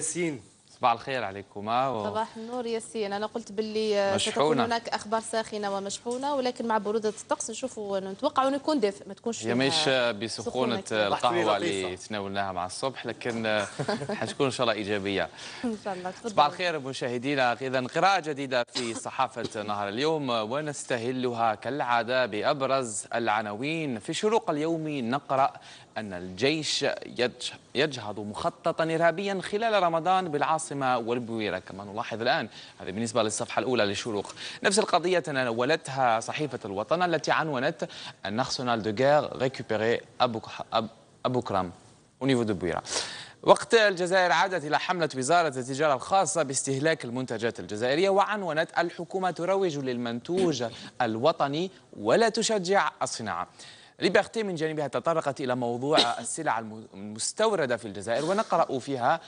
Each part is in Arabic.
Sin صباح الخير عليكما آه، و... صباح النور ياسين انا قلت باللي آه، ستكون هناك اخبار ساخنه ومشحونه ولكن مع بروده الطقس نشوفوا نتوقع انه يكون دافئ ما تكونش هي مش بسخونه القهوه اللي تناولناها مع الصبح لكن آه، حتكون ان شاء الله ايجابيه ان شاء الله تفضل صباح الخير مشاهدينا اذا قراءه جديده في صحافه نهر اليوم ونستهلها كالعاده بابرز العناوين في شروق اليوم نقرا ان الجيش يجهض مخططا ارهابيا خلال رمضان بالعاصمه العاصمة والبويرة كما نلاحظ الآن هذا بالنسبة للصفحة الأولى للشروق نفس القضية تناولتها صحيفة الوطن التي عنونت الناخسونال دو غير ريكوبيري أبو كرام au دو بويرة وقت الجزائر عادت إلى حملة وزارة التجارة الخاصة باستهلاك المنتجات الجزائرية وعنونت الحكومة تروج للمنتوج الوطني ولا تشجع الصناعة ليبرتي من جانبها تطرقت إلى موضوع السلع المستوردة في الجزائر ونقرأ فيها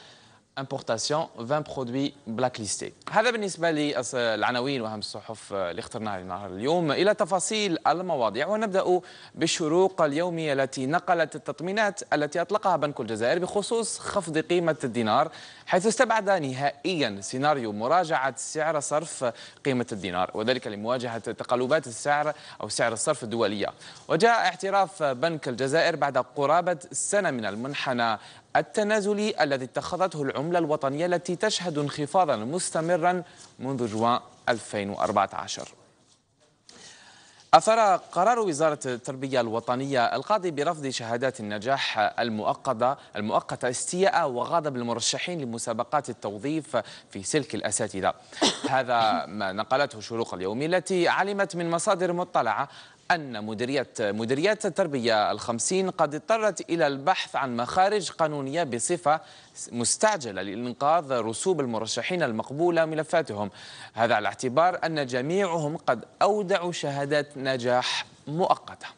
importation 20 برودوي بلاك ليستي هذا بالنسبة للعناوين وأهم الصحف اللي اخترناها لنهار اليوم إلى تفاصيل المواضيع ونبدأ بالشروق اليومية التي نقلت التطمينات التي أطلقها بنك الجزائر بخصوص خفض قيمة الدينار حيث استبعد نهائيا سيناريو مراجعة سعر صرف قيمة الدينار وذلك لمواجهة تقلبات السعر أو سعر الصرف الدولية وجاء اعتراف بنك الجزائر بعد قرابة سنة من المنحنى التنازلي الذي اتخذته العملة الوطنية التي تشهد انخفاضا مستمرا منذ جوان 2014 أثار قرار وزارة التربية الوطنية القاضي برفض شهادات النجاح المؤقتة المؤقتة استياء وغضب المرشحين لمسابقات التوظيف في سلك الأساتذة هذا ما نقلته شروق اليوم التي علمت من مصادر مطلعة أن مديرية مديريات التربية الخمسين قد اضطرت إلى البحث عن مخارج قانونية بصفة مستعجلة لإنقاذ رسوب المرشحين المقبولة ملفاتهم هذا على اعتبار أن جميعهم قد أودعوا شهادات نجاح مؤقته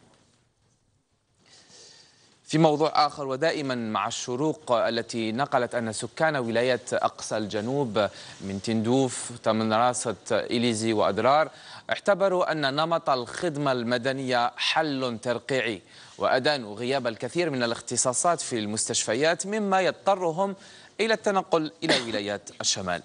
في موضوع آخر ودائما مع الشروق التي نقلت أن سكان ولاية أقصى الجنوب من تندوف راسة إليزي وأدرار اعتبروا أن نمط الخدمة المدنية حل ترقيعي وأدانوا غياب الكثير من الاختصاصات في المستشفيات مما يضطرهم إلى التنقل إلى ولايات الشمال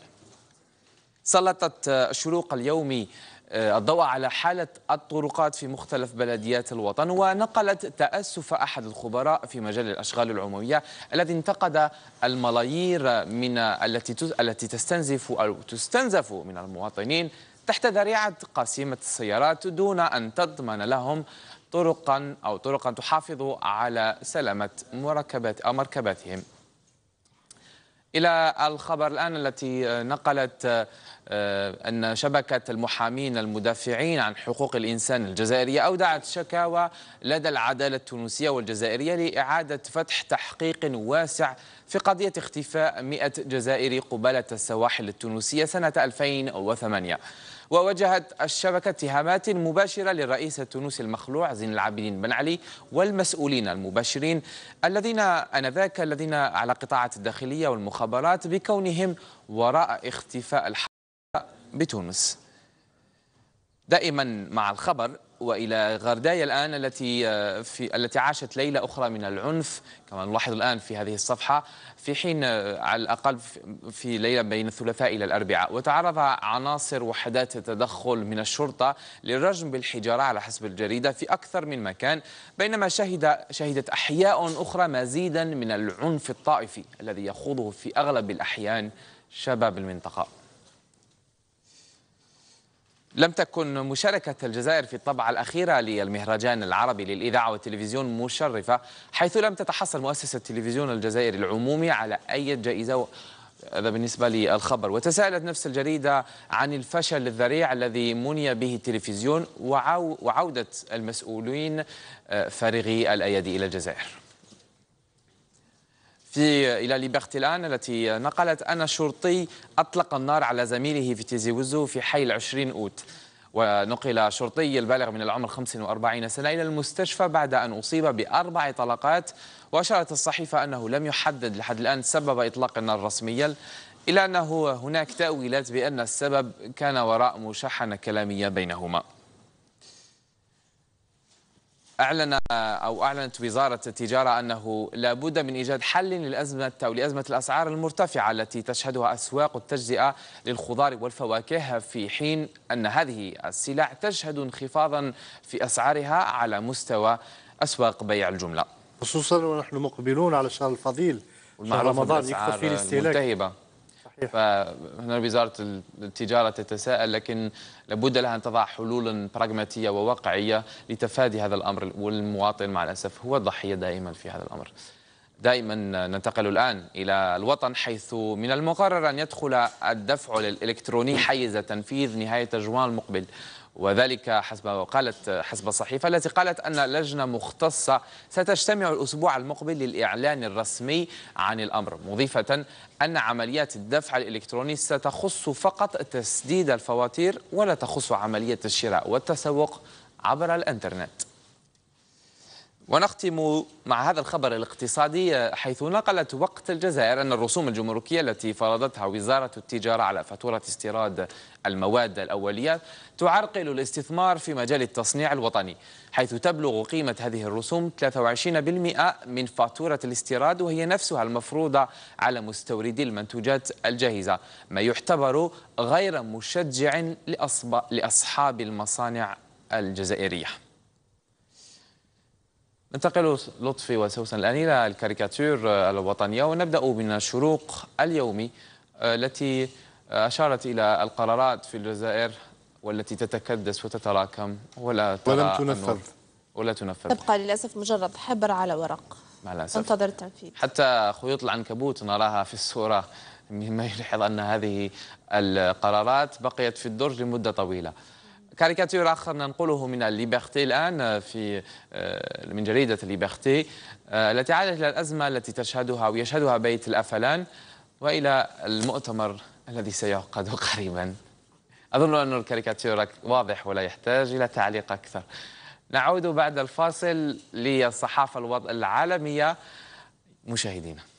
سلطت الشروق اليومي آه، الضوء على حالة الطرقات في مختلف بلديات الوطن ونقلت تأسف أحد الخبراء في مجال الأشغال العمومية الذي انتقد الملايير من التي التي تستنزف أو تستنزف من المواطنين تحت ذريعة قسيمة السيارات دون أن تضمن لهم طرقا أو طرقا تحافظ على سلامة مركبات أو مركباتهم إلى الخبر الآن التي آه، نقلت آه، آه، أن شبكة المحامين المدافعين عن حقوق الإنسان الجزائرية أودعت شكاوى لدى العدالة التونسية والجزائرية لإعادة فتح تحقيق واسع في قضية اختفاء 100 جزائري قبالة السواحل التونسية سنة 2008 ووجهت الشبكة اتهامات مباشرة للرئيس التونسي المخلوع زين العابدين بن علي والمسؤولين المباشرين الذين آنذاك الذين على قطاعات الداخلية والمخابرات بكونهم وراء اختفاء الحرب بتونس دائما مع الخبر والى غردايا الان التي آه، في التي عاشت ليله اخرى من العنف كما نلاحظ الان في هذه الصفحه في حين آه، على الاقل في ليله بين الثلاثاء الى الاربعاء وتعرض عناصر وحدات التدخل من الشرطه للرجم بالحجاره على حسب الجريده في اكثر من مكان بينما شهد شهدت احياء اخرى مزيدا من العنف الطائفي الذي يخوضه في اغلب الاحيان شباب المنطقه لم تكن مشاركة الجزائر في الطبعة الأخيرة للمهرجان العربي للإذاعة والتلفزيون مشرفة حيث لم تتحصل مؤسسة التلفزيون الجزائري العمومي على أي جائزة هذا بالنسبة للخبر وتساءلت نفس الجريدة عن الفشل الذريع الذي مني به التلفزيون وعودة المسؤولين آه، فارغي الأيادي إلى الجزائر في إلى ليبرتي الآن التي نقلت أن شرطي أطلق النار على زميله في تيزي وزو في حي العشرين أوت ونقل شرطي البالغ من العمر 45 سنة إلى المستشفى بعد أن أصيب بأربع طلقات وأشارت الصحيفة أنه لم يحدد لحد الآن سبب إطلاق النار رسميا إلا أنه هناك تأويلات بأن السبب كان وراء مشاحنة كلامية بينهما أعلن أو أعلنت وزارة التجارة أنه لا بد من إيجاد حل للأزمة أو لأزمة الأسعار المرتفعة التي تشهدها أسواق التجزئة للخضار والفواكه في حين أن هذه السلع تشهد انخفاضا في أسعارها على مستوى أسواق بيع الجملة خصوصا ونحن مقبلون على شهر الفضيل شهر رمضان يكثر فيه الاستهلاك صحيح. فهنا وزارة التجارة تتساءل لكن لابد لها أن تضع حلولا براغماتية وواقعية لتفادي هذا الأمر والمواطن مع الأسف هو الضحية دائما في هذا الأمر دائما ننتقل الآن إلى الوطن حيث من المقرر أن يدخل الدفع الإلكتروني حيز تنفيذ نهاية جوان المقبل وذلك حسب قالت حسب الصحيفة التي قالت أن لجنة مختصة ستجتمع الأسبوع المقبل للإعلان الرسمي عن الأمر مضيفة أن عمليات الدفع الإلكتروني ستخص فقط تسديد الفواتير ولا تخص عملية الشراء والتسوق عبر الإنترنت ونختم مع هذا الخبر الاقتصادي حيث نقلت وقت الجزائر أن الرسوم الجمركية التي فرضتها وزارة التجارة على فاتورة استيراد المواد الأولية تعرقل الاستثمار في مجال التصنيع الوطني حيث تبلغ قيمة هذه الرسوم 23% من فاتورة الاستيراد وهي نفسها المفروضة على مستوردي المنتوجات الجاهزة ما يعتبر غير مشجع لأصحاب المصانع الجزائرية ننتقل لطفي وسوسن الآن إلى الكاريكاتير آه، الوطنية ونبدأ من الشروق اليومي آه، التي آه، أشارت إلى القرارات في الجزائر والتي تتكدس وتتراكم ولا ترى ولم تنفذ ولا تنفذ تبقى للأسف مجرد حبر على ورق مع الأسف انتظر التنفيذ حتى خيوط العنكبوت نراها في الصورة مما يلاحظ أن هذه القرارات بقيت في الدرج لمدة طويلة كاريكاتير آخر ننقله من الليبرتي الآن آه، في آه، من جريدة الليبرتي آه، التي عادت إلى الأزمة التي تشهدها ويشهدها بيت الأفلان وإلى المؤتمر الذي سيعقد قريبا أظن أن الكاريكاتير واضح ولا يحتاج إلى تعليق أكثر نعود بعد الفاصل للصحافة العالمية مشاهدينا